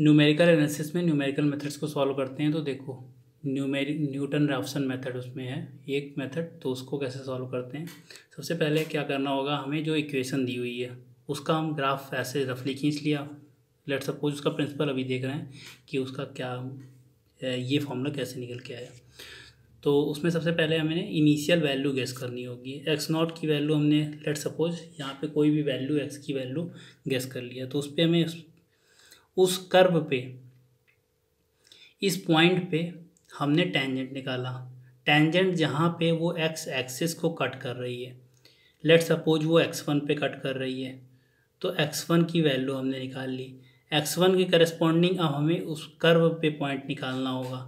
numerical analysis में numerical methods को solve करते हैं तो देखो न्यूमेरिक न्यूटन रैफसन मेथड उसमें है एक मेथड तो उसको कैसे सॉल्व करते हैं सबसे पहले क्या करना होगा हमें जो इक्वेशन दी हुई है उसका हम ग्राफ ऐसे रफली खींच लिया लेट सपोज उसका प्रिंसिपल अभी देख रहे हैं कि उसका क्या ये फॉर्मूला कैसे निकल के आया तो उसमें सबसे पहले हमें इनिशियल वैल्यू गेस करनी होगी एक्स नॉट की वैल्यू हमने लेट सपोज यहाँ पे कोई भी वैल्यू एक्स की वैल्यू गेस कर लिया तो उस पर हमें उस कर्व पे इस पॉइंट पे हमने टेंजेंट निकाला टेंजेंट जहाँ पे वो एक्स एक्सिस को कट कर रही है लेट सपोज वो एक्स वन पे कट कर रही है तो एक्स वन की वैल्यू हमने निकाल ली एक्स वन के करस्पॉन्डिंग अब हमें उस कर्व पे पॉइंट निकालना होगा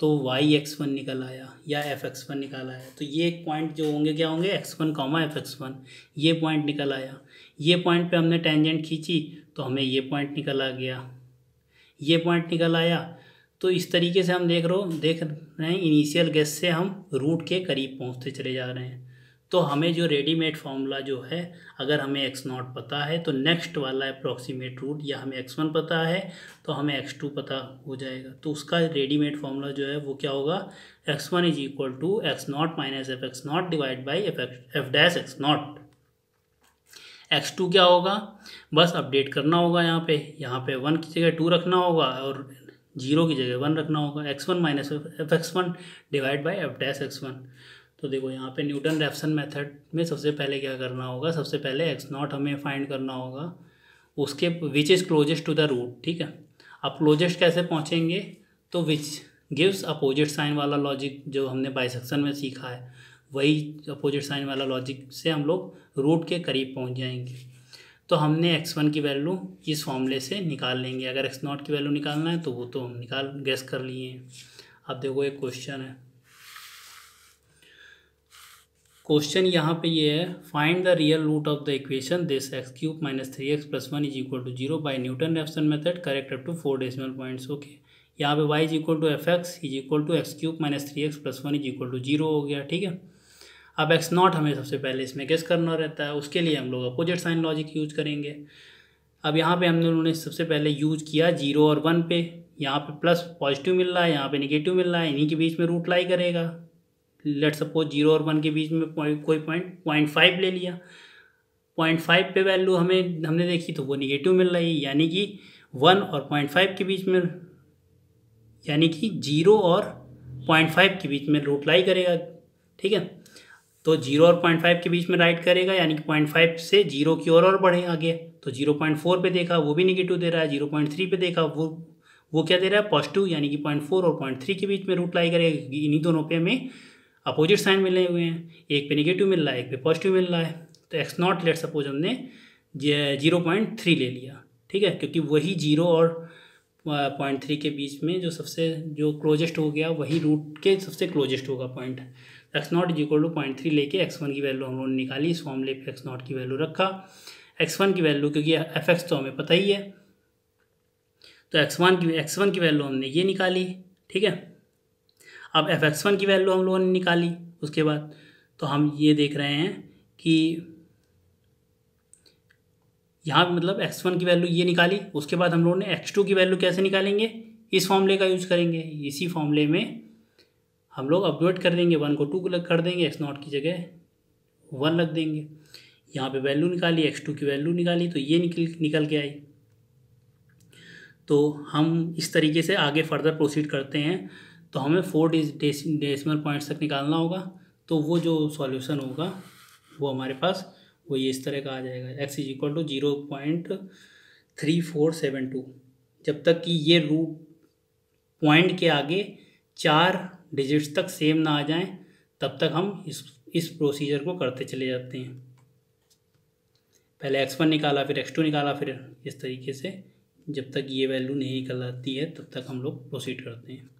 तो वाई एक्स वन निकल आया या एफ एक्स वन निकल आया तो ये एक पॉइंट जो होंगे क्या होंगे X one comma F X one ये पॉइंट निकल आया ये पॉइंट पे हमने टेंजेंट खींची तो हमें ये पॉइंट निकल आ गया ये पॉइंट निकल आया तो इस तरीके से हम देख रो देख रहे हैं इनिशियल गैस से हम रूट के करीब पहुँचते चले जा रहे हैं तो हमें जो रेडीमेड फार्मूला जो है अगर हमें एक्स नॉट पता है तो नेक्स्ट वाला अप्रॉक्सीमेट रूट या हमें एक्स वन पता है तो हमें एक्स टू पता हो जाएगा तो उसका रेडीमेड फार्मूला जो है वो क्या होगा X one is equal to X naught minus F X naught divide by F X F dash X naught X two क्या होगा बस अपडेट करना होगा यहाँ पे यहाँ पे वन की जगह टू रखना होगा और जीरो की जगह वन रखना होगा X one minus F X one divide by F dash X one तो देखो यहाँ पे न्यूटन रेफसन मेथड में सबसे पहले क्या करना होगा सबसे पहले एक्स नॉट हमें फाइंड करना होगा उसके which is closest to the root ठीक है अब क्लोजेस्ट कैसे पहुँचेंगे तो विच गिव्स अपोजिट साइन वाला लॉजिक जो हमने बाइसेक्शन में सीखा है वही अपोजिट साइन वाला लॉजिक से हम लोग रूट के करीब पहुँच जाएंगे तो हमने एक्स वन की वैल्यू इस फॉर्मूले से निकाल लेंगे अगर x0 की वैल्यू निकालना है तो वो तो हम निकाल गैस कर लिए हैं अब देखो एक क्वेश्चन है क्वेश्चन यहाँ पे ये है find the real root of the equation this X cube minus three X plus one is equal to zero by Newton Raphson method correct up to four decimal points okay यहाँ पे Y is equal to F X is equal to X cube minus three X plus one is equal to zero हो गया ठीक है अब x not हमें सबसे पहले इसमें गेस करना रहता है उसके लिए हम लोग अपोजिट साइन लॉजिक यूज करेंगे अब यहाँ पे हमने उन्होंने सबसे पहले यूज किया जीरो और वन पे यहाँ पे प्लस पॉजिटिव मिल रहा है यहाँ पे निगेटिव मिल रहा है इन्हीं के बीच में रूट लाई करेगा लेट सपोज जीरो और वन के बीच में कोई पॉइंट पॉइंट फाइव ले लिया पॉइंट फाइव पे वैल्यू हमें हमने देखी तो वो निगेटिव मिल रही है यानी कि वन और पॉइंट फाइव के बीच में यानी कि जीरो और पॉइंट फाइव के बीच में रूट लाई करेगा ठीक है तो जीरो और पॉइंट फाइव के बीच में राइट करेगा यानी कि पॉइंट फाइव से जीरो की ओर और, और बढ़े आगे तो जीरो पॉइंट फोर पर देखा वो भी निगेटिव दे रहा है जीरो पॉइंट थ्री पर देखा वो वो क्या दे रहा है पॉजिटिव यानी कि पॉइंट फोर और पॉइंट थ्री के बीच में रूट लाई करेगा इन्हीं दोनों पे हमें अपोजिट साइन मिले हुए हैं एक पे निगेटिव मिल रहा है एक पे पॉजिटिव मिल रहा है तो एक्स नॉट लेट सपोज हमने जीरो पॉइंट थ्री ले लिया ठीक है क्योंकि वही जीरो और पॉइंट थ्री के बीच में जो सबसे जो क्लोजेस्ट हो गया वही रूट के सबसे क्लोजेस्ट होगा point X naught is equal to point three लेके एक्स वन की वैल्यू हम लोगों ने निकाली इस फॉर्मले पर एक्स नॉट की वैल्यू रखा एक्स वन की वैल्यू क्योंकि एफ एक्स तो हमें पता ही है तो एक्स वन की एक्स वन की वैल्यू हमने ये निकाली ठीक है अब एफ एक्स वन की वैल्यू हम लोगों ने निकाली उसके बाद तो हम ये देख रहे हैं कि यहाँ पर मतलब एक्स वन की वैल्यू ये निकाली उसके बाद हम लोगों ने एक्स टू की वैल्यू कैसे निकालेंगे इस फॉर्मूले का यूज़ करेंगे इसी फॉर्मूले में हम लोग अपडेट कर देंगे वन को टू कर देंगे एक्स नॉट की जगह वन रख देंगे यहाँ पे वैल्यू निकाली एक्स टू की वैल्यू निकाली तो ये निकल निकल के आई तो हम इस तरीके से आगे फर्दर प्रोसीड करते हैं तो हमें फोर डेसिमल पॉइंट्स तक निकालना होगा तो वो जो सॉल्यूशन होगा वो हमारे पास वो ये इस तरह का आ जाएगा X is equal to zero point three four seven two जब तक कि ये रूट पॉइंट के आगे चार डिजिट्स तक सेम ना आ जाएं तब तक हम इस इस प्रोसीजर को करते चले जाते हैं पहले एक्स वन निकाला फिर एक्स टू निकाला फिर इस तरीके से जब तक ये वैल्यू नहीं निकल आती है तब तक हम लोग प्रोसीड करते हैं